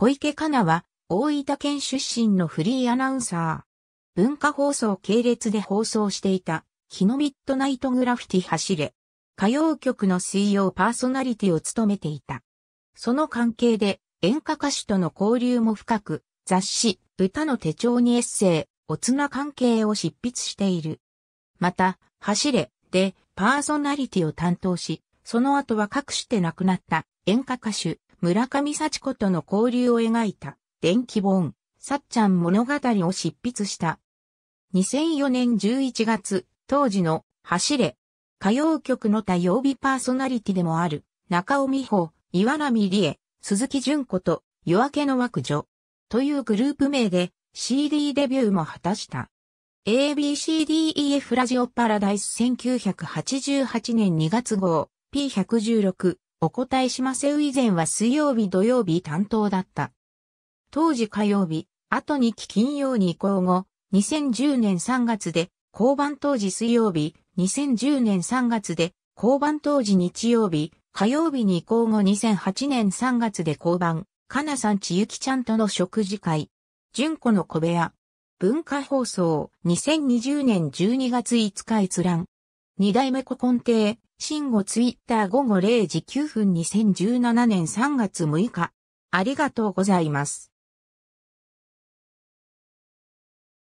小池かなは、大分県出身のフリーアナウンサー。文化放送系列で放送していた、日のミッドナイトグラフィティ走れ。歌謡曲の水曜パーソナリティを務めていた。その関係で、演歌歌手との交流も深く、雑誌、歌の手帳にエッセイ、おつな関係を執筆している。また、走れ、で、パーソナリティを担当し、その後は各して亡くなった演歌歌手、村上幸子との交流を描いた電気本、さっちゃん物語を執筆した。2004年11月、当時の走れ、歌謡曲の多曜日パーソナリティでもある、中尾美穂、岩波理恵、鈴木純子と夜明けの枠女というグループ名で CD デビューも果たした。ABCDEF ラジオパラダイス1988年2月号 P116 お答えしませう以前は水曜日土曜日担当だった。当時火曜日、後に期金曜に移行後、2010年3月で、交番当時水曜日、2010年3月で、交番当時日曜日、火曜日に移行後2008年3月で交番、かなさんちゆきちゃんとの食事会、純子の小部屋、文化放送、2020年12月5日閲覧、二代目古今亭、新語ツイッター午後0時9分2017年3月6日。ありがとうございます。